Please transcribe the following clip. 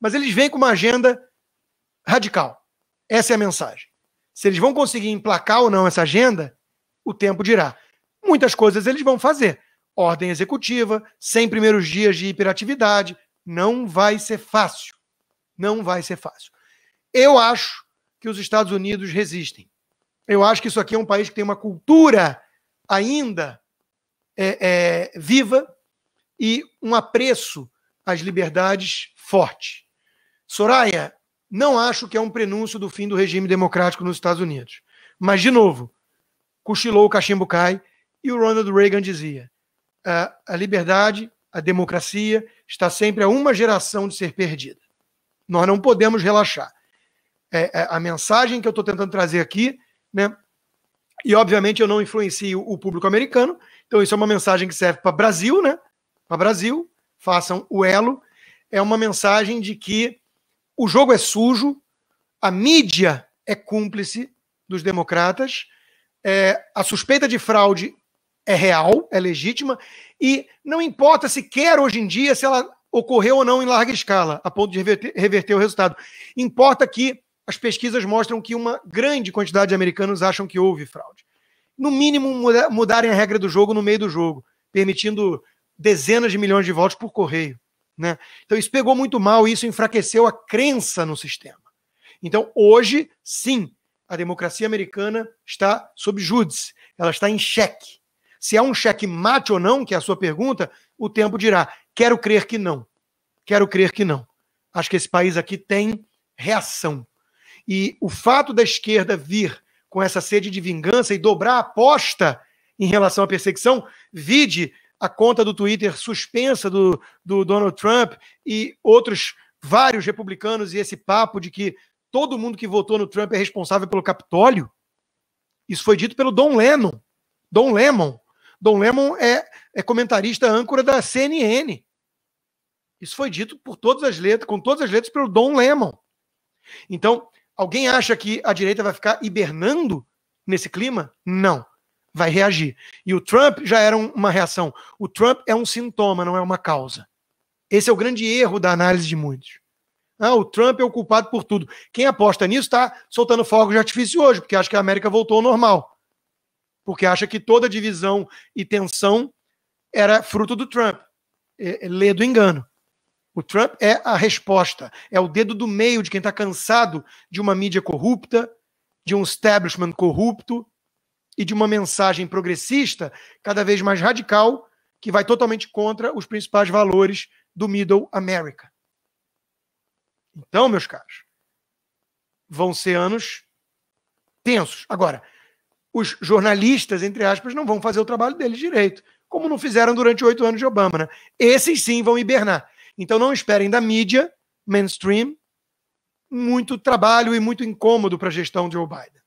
Mas eles vêm com uma agenda radical. Essa é a mensagem. Se eles vão conseguir emplacar ou não essa agenda, o tempo dirá. Muitas coisas eles vão fazer. Ordem executiva, 100 primeiros dias de hiperatividade. Não vai ser fácil. Não vai ser fácil. Eu acho que os Estados Unidos resistem. Eu acho que isso aqui é um país que tem uma cultura ainda é, é, viva e um apreço às liberdades forte. Soraya, não acho que é um prenúncio do fim do regime democrático nos Estados Unidos. Mas, de novo, cochilou o cachimbo cai e o Ronald Reagan dizia: a, a liberdade, a democracia está sempre a uma geração de ser perdida. Nós não podemos relaxar. É, é a mensagem que eu estou tentando trazer aqui, né? E obviamente eu não influencio o público americano, então isso é uma mensagem que serve para Brasil, né? Para Brasil, façam o elo. É uma mensagem de que o jogo é sujo, a mídia é cúmplice dos democratas, é, a suspeita de fraude é real, é legítima, e não importa sequer hoje em dia se ela ocorreu ou não em larga escala, a ponto de reverter, reverter o resultado. Importa que as pesquisas mostram que uma grande quantidade de americanos acham que houve fraude. No mínimo, mudarem a regra do jogo no meio do jogo, permitindo dezenas de milhões de votos por correio. Né? Então isso pegou muito mal, isso enfraqueceu a crença no sistema. Então hoje, sim, a democracia americana está sob júdice, ela está em xeque. Se é um cheque mate ou não, que é a sua pergunta, o tempo dirá. Quero crer que não. Quero crer que não. Acho que esse país aqui tem reação. E o fato da esquerda vir com essa sede de vingança e dobrar a aposta em relação à perseguição, vide a conta do Twitter suspensa do, do Donald Trump e outros vários republicanos e esse papo de que todo mundo que votou no Trump é responsável pelo Capitólio. Isso foi dito pelo Don Lemon. Don Lemon. Don Lemon é, é comentarista âncora da CNN. Isso foi dito por todas as letras, com todas as letras pelo Don Lemon. Então, alguém acha que a direita vai ficar hibernando nesse clima? Não vai reagir. E o Trump já era uma reação. O Trump é um sintoma, não é uma causa. Esse é o grande erro da análise de muitos. Ah, o Trump é o culpado por tudo. Quem aposta nisso está soltando fogos de artifício hoje, porque acha que a América voltou ao normal. Porque acha que toda divisão e tensão era fruto do Trump. É, é, lê do engano. O Trump é a resposta, é o dedo do meio de quem está cansado de uma mídia corrupta, de um establishment corrupto, e de uma mensagem progressista cada vez mais radical, que vai totalmente contra os principais valores do Middle America. Então, meus caros, vão ser anos tensos. Agora, os jornalistas, entre aspas, não vão fazer o trabalho deles direito, como não fizeram durante oito anos de Obama. Né? Esses sim vão hibernar. Então não esperem da mídia mainstream muito trabalho e muito incômodo para a gestão de Joe Biden.